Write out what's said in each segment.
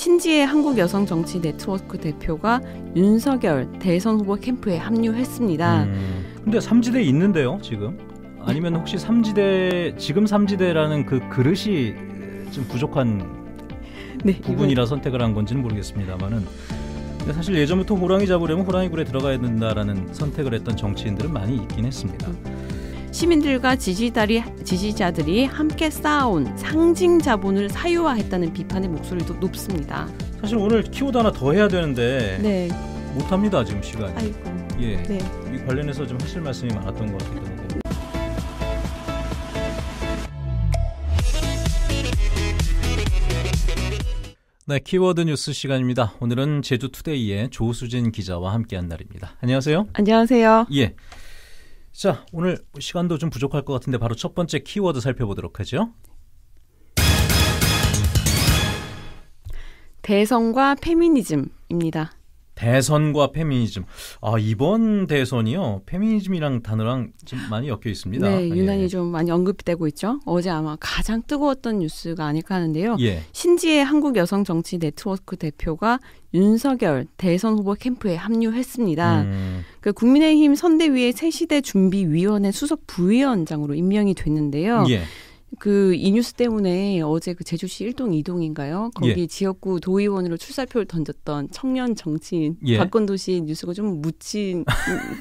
신지의 한국 여성 정치 네트워크 대표가 윤석열 대선 후보 캠프에 합류했습니다. 음, 근데 삼지대 있는데요, 지금? 아니면 혹시 삼지대 지금 삼지대라는 그 그릇이 좀 부족한 네, 부분이라 이번... 선택을 한 건지는 모르겠습니다만은 사실 예전부터 호랑이 잡으려면 호랑이 굴에 들어가야 된다라는 선택을 했던 정치인들은 많이 있긴 했습니다. 음. 시민들과 지지자들이, 지지자들이 함께 쌓아온 상징 자본을 사유화했다는 비판의 목소리도 높습니다. 사실 오늘 키워드 하나 더 해야 되는데 네. 못합니다 지금 시간. 아이고. 예. 네. 이 관련해서 좀 하실 말씀이 많았던 것 같기도 하고. 네, 키워드 뉴스 시간입니다. 오늘은 제주투데이의 조수진 기자와 함께한 날입니다. 안녕하세요. 안녕하세요. 예. 자, 오늘 시간도 좀 부족할 것 같은데 바로 첫 번째 키워드 살펴보도록 하죠. 대성과 페미니즘입니다. 대선과 페미니즘. 아, 이번 대선이요. 페미니즘이랑 단어랑 좀 많이 엮여 있습니다. 네, 아, 유난히 예. 좀 많이 언급되고 있죠. 어제 아마 가장 뜨거웠던 뉴스가 아닐까 하는데요. 예. 신지의 한국 여성 정치 네트워크 대표가 윤석열 대선 후보 캠프에 합류했습니다. 음. 그 국민의힘 선대위의 새시대 준비위원회 수석 부위원장으로 임명이 됐는데요. 예. 그이 뉴스 때문에 어제 그 제주시 일동 이동인가요? 거기 예. 지역구 도의원으로 출사표를 던졌던 청년 정치인 예. 박건도 씨 뉴스가 좀 묻힌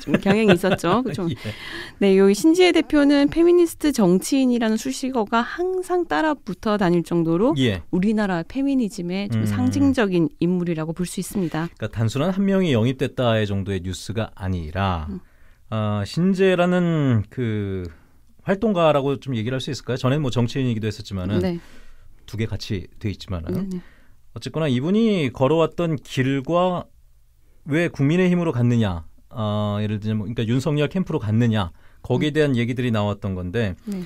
좀 경향이 있었죠. 그죠? 예. 네, 여기 신지혜 대표는 페미니스트 정치인이라는 수식어가 항상 따라 붙어 다닐 정도로 예. 우리나라 페미니즘의 좀 음. 상징적인 인물이라고 볼 수 있습니다. 그러니까 단순한 한 명이 영입됐다의 정도의 뉴스가 아니라 음. 어, 신재라는 그 활동가라고 좀 얘기를 할 수 있을까요? 전에는 뭐 정치인이기도 했었지만은 네. 두개 같이 돼 있지만은 네네. 네. 어쨌거나 이분이 걸어왔던 길과 왜 국민의힘으로 갔느냐, 어, 예를 들면 뭐 그러니까 윤석열 캠프로 갔느냐 거기에 네. 대한 얘기들이 나왔던 건데 네.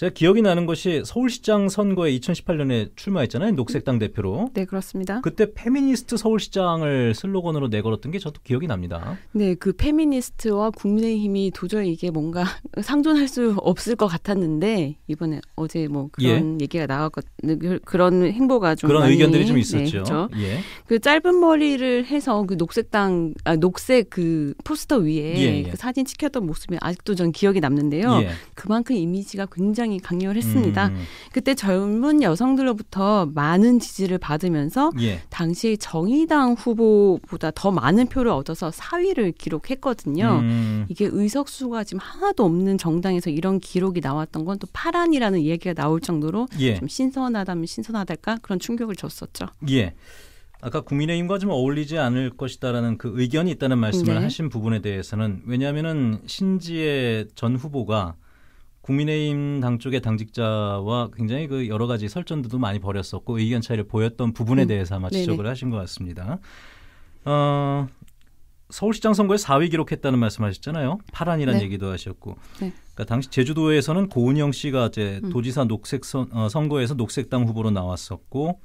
제가 기억이 나는 것이 서울시장 선거에 2018년에 출마했잖아요. 녹색당 대표로. 네, 그렇습니다. 그때 페미니스트 서울시장을 슬로건으로 내걸었던 게 저도 기억이 납니다. 네, 그 페미니스트와 국민의힘이 도저히 이게 뭔가 상존할 수 없을 것 같았는데 이번에 어제 뭐 그런 예. 얘기가 나왔고 거 그런 행보가 좀 그런 많이, 의견들이 좀 있었죠. 네, 그 예. 그 짧은 머리를 해서 그 녹색당 아, 녹색 그 포스터 위에 예, 예, 그 사진 찍혔던 모습이 아직도 전 기억이 남는데요. 예. 그만큼 이미지가 굉장히 굉장히 강요를 했습니다. 음. 그때 젊은 여성들로부터 많은 지지를 받으면서 예. 당시 정의당 후보보다 더 많은 표를 얻어서 4위를 기록했거든요. 음. 이게 의석수가 지금 하나도 없는 정당에서 이런 기록이 나왔던 건 또 파란이라는 얘기가 나올 정도로 예. 좀 신선하다면 신선하달까 그런 충격을 줬었죠. 예. 아까 국민의힘과 좀 어울리지 않을 것이다라는 그 의견이 있다는 말씀을 네. 하신 부분에 대해서는 왜냐하면은 신지혜 전 후보가 국민의힘 당 쪽의 당직자와 굉장히 그 여러 가지 설전들도 많이 벌였었고 의견 차이를 보였던 부분에 음. 대해서 아마 지적을 네 하신 것 같습니다. 어, 서울시장 선거에 4위 기록했다는 말씀하셨잖아요. 파란이란 네. 얘기도 하셨고, 네. 그러니까 당시 제주도에서는 고은영 씨가 이제 음. 도지사 녹색 선, 어, 선거에서 녹색당 후보로 나왔었고,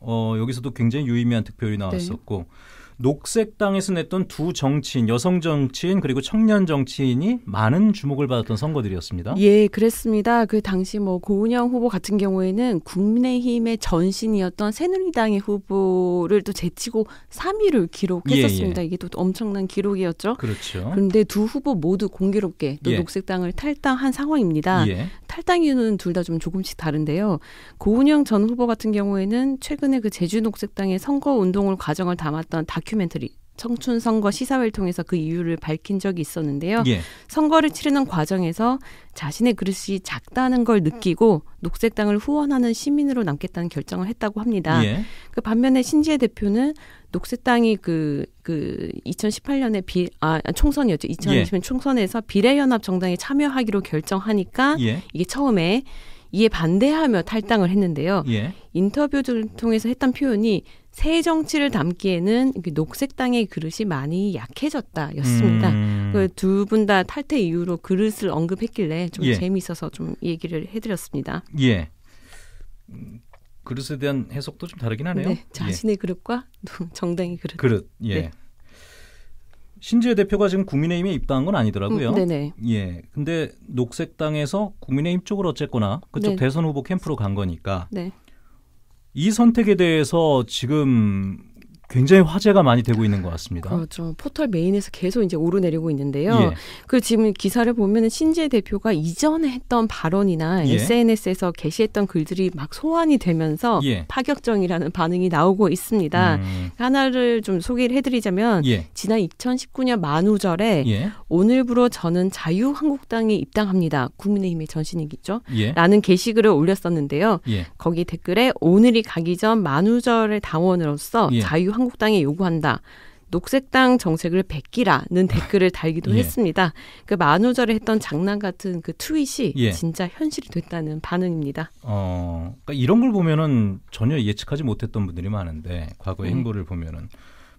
어, 여기서도 굉장히 유의미한 득표율이 네. 나왔었고. 네. 녹색당에서 냈던 두 정치인, 여성 정치인 그리고 청년 정치인이 많은 주목을 받았던 선거들이었습니다. 예, 그랬습니다. 그 당시 뭐 고은영 후보 같은 경우에는 국민의힘의 전신이었던 새누리당의 후보를 또 제치고 3위를 기록했었습니다. 예, 예. 이게 또 엄청난 기록이었죠. 그렇죠. 그런데 두 후보 모두 공교롭게 또 예. 녹색당을 탈당한 상황입니다. 예. 탈당 이유는 둘 다 좀 조금씩 다른데요. 고은영 전 후보 같은 경우에는 최근에 그 제주 녹색당의 선거 운동을 과정을 담았던 다큐 다큐멘터리 청춘 선거 시사회를 통해서 그 이유를 밝힌 적이 있었는데요. 예. 선거를 치르는 과정에서 자신의 그릇이 작다는 걸 느끼고 녹색당을 후원하는 시민으로 남겠다는 결정을 했다고 합니다. 예. 그 반면에 신지혜 대표는 녹색당이 그, 그 2018년에 비, 아, 아 총선이었죠. 2020년 예. 총선에서 비례연합 정당에 참여하기로 결정하니까 예. 이게 처음에 이에 반대하며 탈당을 했는데요. 예. 인터뷰를 통해서 했던 표현이 새 정치를 담기에는 녹색당의 그릇이 많이 약해졌다였습니다. 음. 그 두분 다 탈퇴 이후로 그릇을 언급했길래 좀 예. 재미있어서 좀 얘기를 해드렸습니다. 예. 그릇에 대한 해석도 좀 다르긴 하네요. 네, 자신의 예. 그릇과 정당의 그릇. 그릇. 예. 네. 신지혜 대표가 지금 국민의힘에 입당한 건 아니더라고요. 음, 네네. 네. 예. 근데 녹색당에서 국민의힘 쪽으로 어쨌거나 그쪽 네 대선 후보 캠프로 간 거니까. 네. 이 선택에 대해서 지금 굉장히 화제가 많이 되고 있는 것 같습니다. 그렇죠. 포털 메인에서 계속 이제 오르내리고 있는데요. 예. 그 지금 기사를 보면 신재 대표가 이전에 했던 발언이나 예. SNS에서 게시했던 글들이 막 소환이 되면서 예. 파격적이라는 반응이 나오고 있습니다. 음. 하나를 좀 소개를 해드리자면 예. 지난 2019년 만우절에 예. 오늘부로 저는 자유한국당에 입당합니다. 국민의힘의 전신이겠죠. 예. 라는 게시글을 올렸었는데요. 거기 댓글에 오늘이 가기 전 만우절의 당원으로서 자유 한국당에 요구한다. 녹색당 정책을 베끼라는 아, 댓글을 달기도 예. 했습니다. 그 만우절에 했던 장난 같은 그 트윗이 예. 진짜 현실이 됐다는 반응입니다. 어, 그러니까 이런 걸 보면은 전혀 예측하지 못했던 분들이 많은데 과거의 음. 행보를 보면은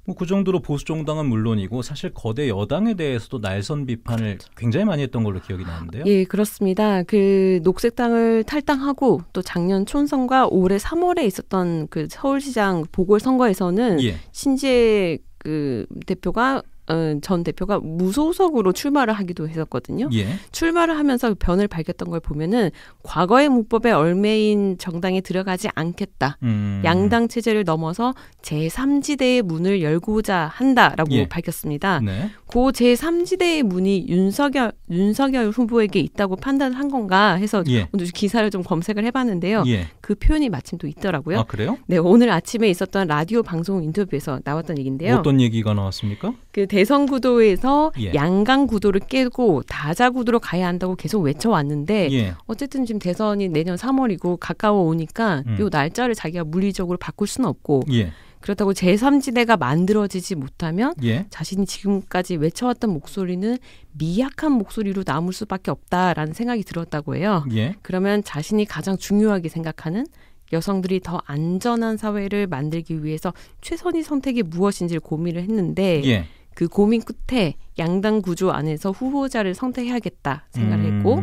뭐 그 정도로 보수 정당은 물론이고 사실 거대 여당에 대해서도 날선 비판을 그렇죠. 굉장히 많이 했던 걸로 기억이 나는데요. 예, 그렇습니다. 그 녹색당을 탈당하고 또 작년 총선과 올해 3월에 있었던 그 서울시장 보궐선거에서는 예. 신재 그 대표가 어, 전 대표가 무소속으로 출마를 하기도 했었거든요. 예. 출마를 하면서 그 변을 밝혔던 걸 보면은 과거의 문법에 얼매인 정당에 들어가지 않겠다. 음. 양당 체제를 넘어서 제3지대의 문을 열고자 한다라고 예. 밝혔습니다. 네. 고 제3지대의 문이 윤석열 윤석열 후보에게 있다고 판단한 건가 해서 예. 오늘 기사를 좀 검색을 해봤는데요. 예. 그 표현이 마침 또 있더라고요. 아, 그래요? 네, 오늘 아침에 있었던 라디오 방송 인터뷰에서 나왔던 얘기인데요. 어떤 얘기가 나왔습니까? 그 대성 구도에서 예. 양강 구도를 깨고 다자 구도로 가야 한다고 계속 외쳐왔는데 예. 어쨌든 지금 대선이 내년 3월이고 가까워 오니까 음. 요 날짜를 자기가 물리적으로 바꿀 수는 없고 예. 그렇다고 제3지대가 만들어지지 못하면 예. 자신이 지금까지 외쳐왔던 목소리는 미약한 목소리로 남을 수밖에 없다라는 생각이 들었다고 해요. 예. 그러면 자신이 가장 중요하게 생각하는 여성들이 더 안전한 사회를 만들기 위해서 최선의 선택이 무엇인지를 고민을 했는데 예. 그 고민 끝에 양당 구조 안에서 후보자를 선택해야겠다 생각을 음. 했고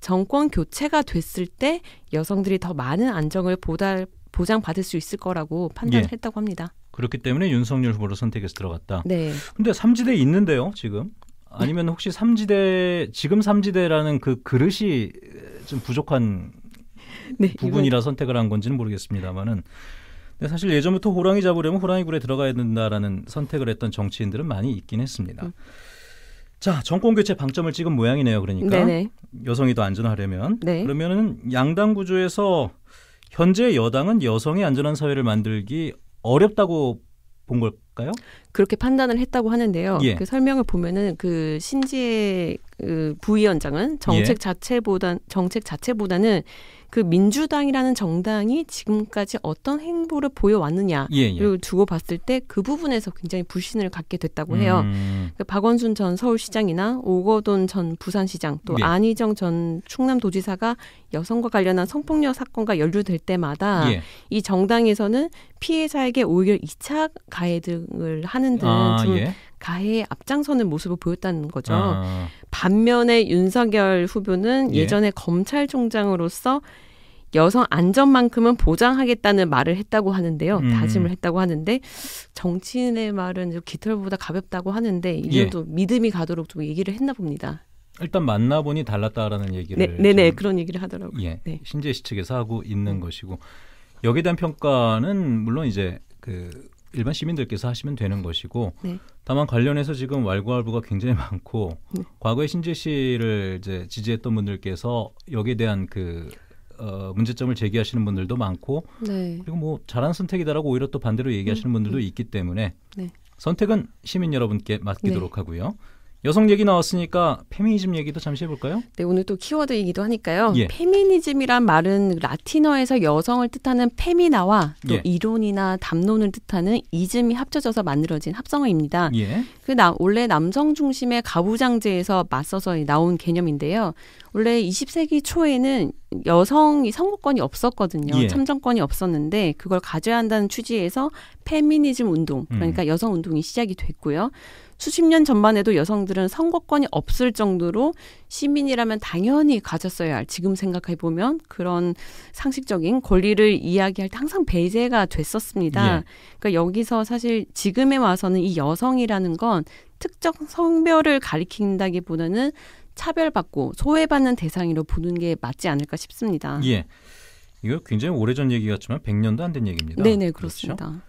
정권 교체가 됐을 때 여성들이 더 많은 안정을 보다 보장받을 수 있을 거라고 판단했다고 을 예. 합니다. 그렇기 때문에 윤석열 후보를 선택해서 들어갔다. 네. 근데 삼지대 있는데요, 지금. 아니면 혹시 삼지대 지금 삼지대라는 그 그릇이 좀 부족한 네, 부분이라 이건... 선택을 한 건지는 모르겠습니다만은 사실 예전부터 호랑이 잡으려면 호랑이 굴에 들어가야 된다라는 선택을 했던 정치인들은 많이 있긴 했습니다. 음. 자, 정권 교체 방점을 찍은 모양이네요. 그러니까 네네. 여성이 더 안전하려면 네. 그러면은 양당 구조에서 현재 여당은 여성의 안전한 사회를 만들기 어렵다고 본 걸까요? 그렇게 판단을 했다고 하는데요. 예. 그 설명을 보면은 그 신지혜 그 부위원장은 정책 예. 자체보다 정책 자체보다는 그 민주당이라는 정당이 지금까지 어떤 행보를 보여왔느냐를 예, 예. 두고 봤을 때 그 부분에서 굉장히 불신을 갖게 됐다고 해요. 음. 그 박원순 전 서울시장이나 오거돈 전 부산시장 또 예. 안희정 전 충남도지사가 여성과 관련한 성폭력 사건과 연루될 때마다 예. 이 정당에서는 피해자에게 오히려 이차 가해 등을 하는 등좀 아, 가해에 앞장서는 모습을 보였다는 거죠. 아. 반면에 윤석열 후보는 예. 예전에 검찰총장으로서 여성 안전만큼은 보장하겠다는 말을 했다고 하는데요. 음. 다짐을 했다고 하는데 정치인의 말은 깃털보다 가볍다고 하는데 이것도 예. 믿음이 가도록 좀 얘기를 했나 봅니다. 일단 만나보니 달랐다라는 얘기를 네, 네, 네. 그런 얘기를 하더라고요. 예, 네. 신재 씨 측에서 하고 있는 것이고 여기에 대한 평가는 물론 이제 그 일반 시민들께서 하시면 되는 것이고 네. 다만 관련해서 지금 왈가왈부가 굉장히 많고 네. 과거에 신재 씨를 이제 지지했던 분들께서 여기에 대한 그 어, 문제점을 제기하시는 분들도 많고 네. 그리고 뭐 잘한 선택이다라고 오히려 또 반대로 얘기하시는 음, 음. 분들도 있기 때문에 네. 선택은 시민 여러분께 맡기도록 네. 하고요. 여성 얘기 나왔으니까 페미니즘 얘기도 잠시 해볼까요? 네, 오늘 또 키워드이기도 하니까요. 예. 페미니즘이란 말은 라틴어에서 여성을 뜻하는 페미나와 또 예. 이론이나 담론을 뜻하는 이즘이 합쳐져서 만들어진 합성어입니다. 예. 그 나, 원래 남성 중심의 가부장제에서 맞서서 나온 개념인데요. 원래 20세기 초에는 여성이 선거권이 없었거든요. 예. 참정권이 없었는데 그걸 가져야 한다는 취지에서 페미니즘 운동, 음. 그러니까 음. 여성 운동이 시작이 됐고요. 수십 년 전만 해도 여성들은 선거권이 없을 정도로 시민이라면 당연히 가졌어야 할 지금 생각해 보면 그런 상식적인 권리를 이야기할 때 항상 배제가 됐었습니다. 예. 그러니까 여기서 사실 지금에 와서는 이 여성이라는 건 특정 성별을 가리킨다기보다는 차별받고 소외받는 대상으로 보는 게 맞지 않을까 싶습니다. 예. 이거 굉장히 오래전 얘기 같지만 100년도 안 된 얘기입니다. 네네 그렇죠? 그렇습니다. 그렇죠?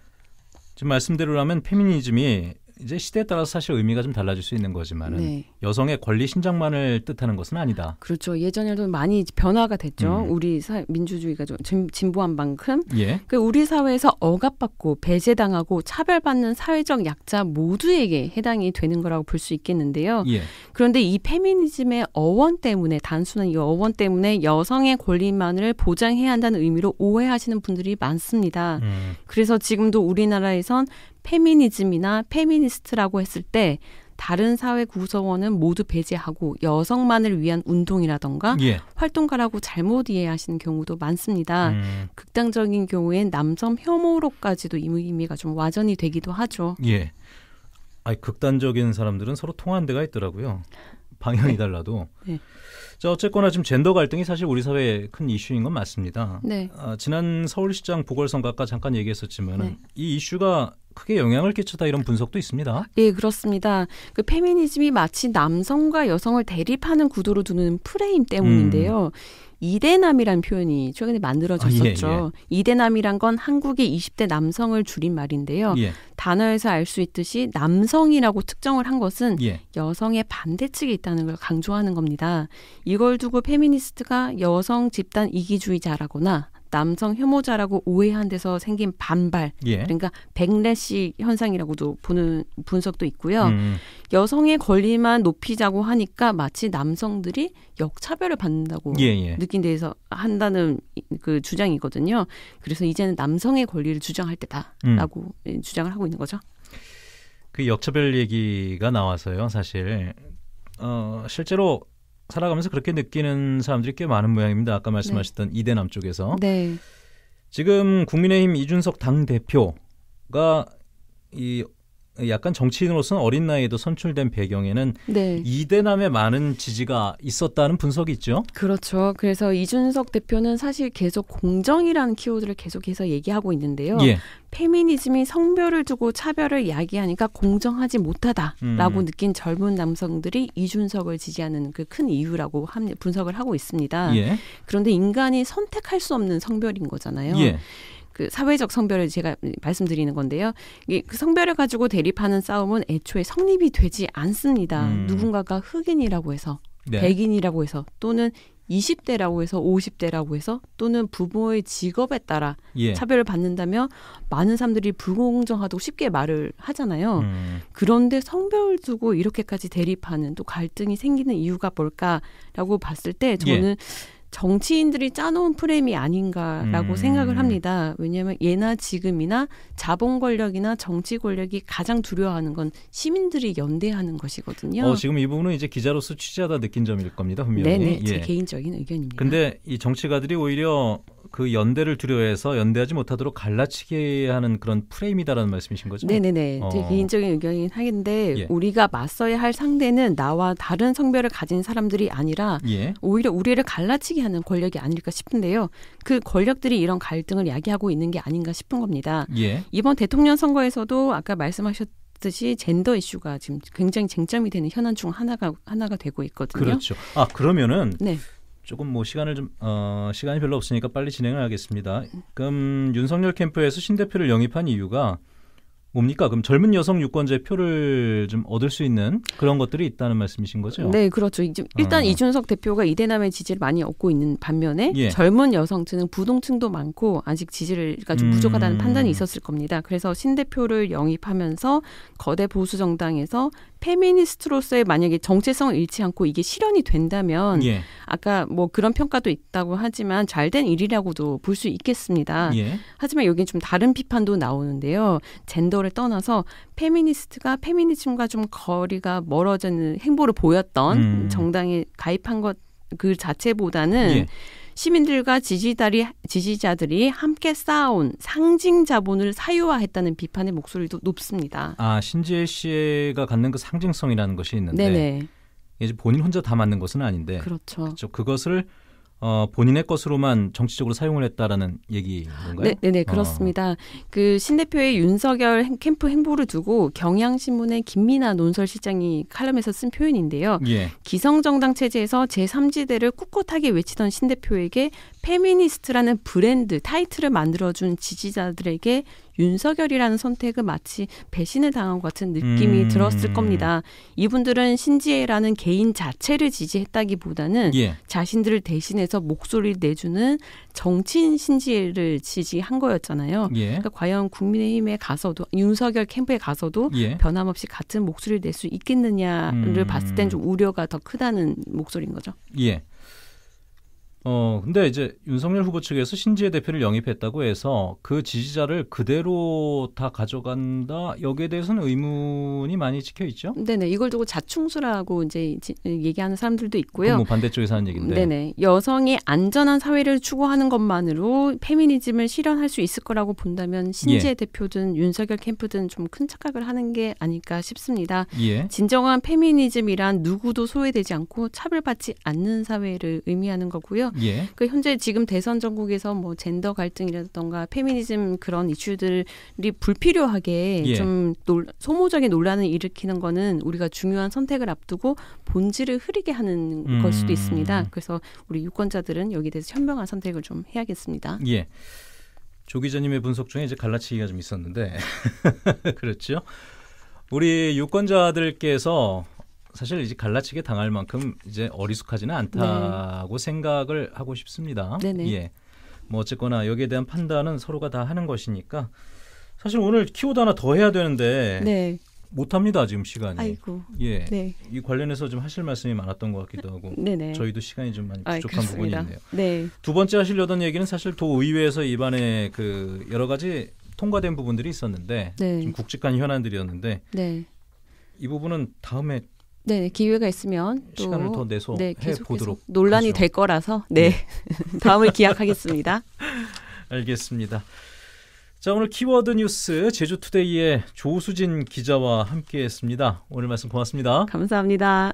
지금 말씀대로라면 페미니즘이 이제 시대에 따라서 사실 의미가 좀 달라질 수 있는 거지만은 네. 여성의 권리 신장만을 뜻하는 것은 아니다. 그렇죠. 예전에도 많이 변화가 됐죠. 음. 우리 사, 민주주의가 좀 진보한 만큼 예. 그 우리 사회에서 억압받고 배제당하고 차별받는 사회적 약자 모두에게 해당이 되는 거라고 볼 수 있겠는데요. 예. 그런데 이 페미니즘의 어원 때문에 단순한 이 어원 때문에 여성의 권리만을 보장해야 한다는 의미로 오해하시는 분들이 많습니다. 음. 그래서 지금도 우리나라에선 페미니즘이나 페미니스트라고 했을 때 다른 사회 구성원은 모두 배제하고 여성만을 위한 운동이라던가 예. 활동가라고 잘못 이해하시는 경우도 많습니다. 음. 극단적인 경우엔 남성 혐오로까지도 이 의미가 좀 와전이 되기도 하죠. 예. 아니 극단적인 사람들은 서로 통한 데가 있더라고요. 방향이 네. 달라도. 네. 자 어쨌거나 지금 젠더 갈등이 사실 우리 사회에큰 이슈인 건 맞습니다. 네. 아, 지난 서울시장 보궐선거 아까 잠깐 얘기했었지만 네. 이 이슈가 크게 영향을 끼치다 이런 분석도 있습니다. 예, 그렇습니다. 그 페미니즘이 마치 남성과 여성을 대립하는 구도로 두는 프레임 때문인데요. 음. 이대남이란 표현이 최근에 만들어졌었죠. 아, 예, 예. 이대남이란 건 한국의 20대 남성을 줄인 말인데요. 예. 단어에서 알 수 있듯이 남성이라고 특정을 한 것은 예. 여성의 반대측에 있다는 걸 강조하는 겁니다. 이걸 두고 페미니스트가 여성 집단 이기주의자라거나 남성 혐오자라고 오해한 데서 생긴 반발 예. 그러니까 백래시 현상이라고도 보는 분석도 있고요. 음. 여성의 권리만 높이자고 하니까 마치 남성들이 역차별을 받는다고 예예. 예. 느낀 데서 한다는 그 주장이거든요. 그래서 이제는 남성의 권리를 주장할 때다라고 음. 주장을 하고 있는 거죠. 그 역차별 얘기가 나와서요. 사실 어, 실제로 살아가면서 그렇게 느끼는 사람들이 꽤 많은 모양입니다. 아까 말씀하셨던 네. 이대남 쪽에서 네. 지금 국민의힘 이준석 당 대표가 이 약간 정치인으로서는 어린 나이에도 선출된 배경에는 네. 이대남의 많은 지지가 있었다는 분석이 있죠. 그렇죠. 그래서 이준석 대표는 사실 계속 공정이라는 키워드를 계속해서 얘기하고 있는데요. 예. 페미니즘이 성별을 두고 차별을 야기하니까 공정하지 못하다라고 음. 느낀 젊은 남성들이 이준석을 지지하는 그 큰 이유라고 함, 분석을 하고 있습니다. 예. 그런데 인간이 선택할 수 없는 성별인 거잖아요. 예. 그 사회적 성별을 제가 말씀드리는 건데요. 이그 성별을 가지고 대립하는 싸움은 애초에 성립이 되지 않습니다. 음. 누군가가 흑인이라고 해서 네. 백인이라고 해서 또는 20대라고 해서 50대라고 해서 또는 부모의 직업에 따라 예. 차별을 받는다면 많은 사람들이 불공정하다고 쉽게 말을 하잖아요. 음. 그런데 성별을 두고 이렇게까지 대립하는 또 갈등이 생기는 이유가 뭘까라고 봤을 때 저는 예. 정치인들이 짜놓은 프레임이 아닌가라고 음. 생각을 합니다. 왜냐하면 예나 지금이나 자본 권력이나 정치 권력이 가장 두려워하는 건 시민들이 연대하는 것이거든요. 어, 지금 이 부분은 이제 기자로서 취재하다 느낀 점일 겁니다, 분명히. 네네, 예. 제 개인적인 의견입니다. 근데 이 정치가들이 오히려 그 연대를 두려워해서 연대하지 못하도록 갈라치게 하는 그런 프레임이다라는 말씀이신 거죠? 네네네. 어. 제 개인적인 의견이긴 하겠는데 예. 우리가 맞서야 할 상대는 나와 다른 성별을 가진 사람들이 아니라 예. 오히려 우리를 갈라치게 하는 권력이 아닐까 싶은데요. 그 권력들이 이런 갈등을 야기하고 있는 게 아닌가 싶은 겁니다. 예. 이번 대통령 선거에서도 아까 말씀하셨 듯이 젠더 이슈가 지금 굉장히 쟁점이 되는 현안 중 하나가 하나가 되고 있거든요. 그렇죠. 아 그러면은 네. 조금 뭐 시간을 좀 어, 시간이 별로 없으니까 빨리 진행을 하겠습니다. 그럼 윤석열 캠프에서 신 대표를 영입한 이유가 뭡니까? 그럼 젊은 여성 유권자의 표를 좀 얻을 수 있는 그런 것들이 있다는 말씀이신 거죠? 네, 그렇죠. 일단 어. 이준석 대표가 이대남의 지지를 많이 얻고 있는 반면에 예. 젊은 여성층은 부동층도 많고 아직 지지가 좀 부족하다는 음. 판단이 있었을 겁니다. 그래서 신 대표를 영입하면서 거대 보수 정당에서 페미니스트로서의 만약에 정체성을 잃지 않고 이게 실현이 된다면 예. 아까 뭐 그런 평가도 있다고 하지만 잘된 일이라고도 볼 수 있겠습니다. 예. 하지만 여기 좀 다른 비판도 나오는데요. 젠더를 떠나서 페미니스트가 페미니즘과 좀 거리가 멀어지는 행보를 보였던 음. 정당에 가입한 것 그 자체보다는 예. 시민들과 지지자들이, 지지자들이 함께 쌓아온 상징 자본을 사유화했다는 비판의 목소리도 높습니다. 아 신지혜 씨가 갖는 그 상징성이라는 것이 있는데 네네. 본인 혼자 다 맞는 것은 아닌데 그렇죠. 그렇죠. 그것을 어, 본인의 것으로만 정치적으로 사용을 했다라는 얘기인 가요 네, 네, 그렇습니다. 어. 그 그신 대표의 윤석열 행, 캠프 행보를 두고 경향신문의 김민아 논설실장이 칼럼에서 쓴 표현인데요. 예. 기성정당 체제에서 제3지대를 꿋꿋하게 외치던 신 대표에게 페미니스트라는 브랜드 타이틀을 만들어준 지지자들에게 윤석열이라는 선택은 마치 배신을 당한 것 같은 느낌이 음. 들었을 겁니다. 이분들은 신지혜라는 개인 자체를 지지했다기보다는 예. 자신들을 대신해서 목소리를 내주는 정치인 신지혜를 지지한 거였잖아요. 예. 그러니까 과연 국민의힘에 가서도 윤석열 캠프에 가서도 예. 변함없이 같은 목소리를 낼 수 있겠느냐를 음. 봤을 땐 좀 우려가 더 크다는 목소리인 거죠. 예. 어, 근데 이제 윤석열 후보 측에서 신지혜 대표를 영입했다고 해서 그 지지자를 그대로 다 가져간다. 여기에 대해서는 의문이 많이 찍혀 있죠. 네네. 이걸 두고 자충수라고 이제 얘기하는 사람들도 있고요. 뭐 반대쪽에 사는 얘기인데. 네네. 여성이 안전한 사회를 추구하는 것만으로 페미니즘을 실현할 수 있을 거라고 본다면 신지혜 예. 대표든 윤석열 캠프든 좀 큰 착각을 하는 게 아닐까 싶습니다. 예. 진정한 페미니즘이란 누구도 소외되지 않고 차별받지 않는 사회를 의미하는 거고요. 예. 그 현재 지금 대선 전국에서 뭐 젠더 갈등이라던가 페미니즘 그런 이슈들이 불필요하게 예. 좀 놀, 소모적인 논란을 일으키는 거는 우리가 중요한 선택을 앞두고 본질을 흐리게 하는 음. 걸 수도 음. 있습니다. 그래서 우리 유권자들은 여기에 대해서 현명한 선택을 좀 해야겠습니다. 예. 조 기자님의 분석 중에 이제 갈라치기가 좀 있었는데 그렇죠. 우리 유권자들께서 사실 이제 갈라치게 당할 만큼 이제 어리숙하지는 않다고 네. 생각을 하고 싶습니다. 네네. 예. 뭐 어쨌거나 여기에 대한 판단은 서로가 다 하는 것이니까 사실 오늘 키워드 하나 더 해야 되는데 네. 못합니다 지금 시간이. 아이고. 예. 네. 이 관련해서 좀 하실 말씀이 많았던 것 같기도 하고. 네네. 저희도 시간이 좀 많이 아, 부족한 아, 부분이 있네요. 네. 두 번째 하시려던 얘기는 사실 도의회에서 이번에 그 여러 가지 통과된 부분들이 있었는데 네. 좀 굵직한 현안들이었는데 네. 이 부분은 다음에 네, 기회가 있으면 또 시간을 더 내서 네, 해 보도록 논란이 하죠. 될 거라서 네. 네. 다음을 기약하겠습니다. 알겠습니다. 자, 오늘 키워드 뉴스 제주투데이의 조수진 기자와 함께 했습니다. 오늘 말씀 고맙습니다. 감사합니다.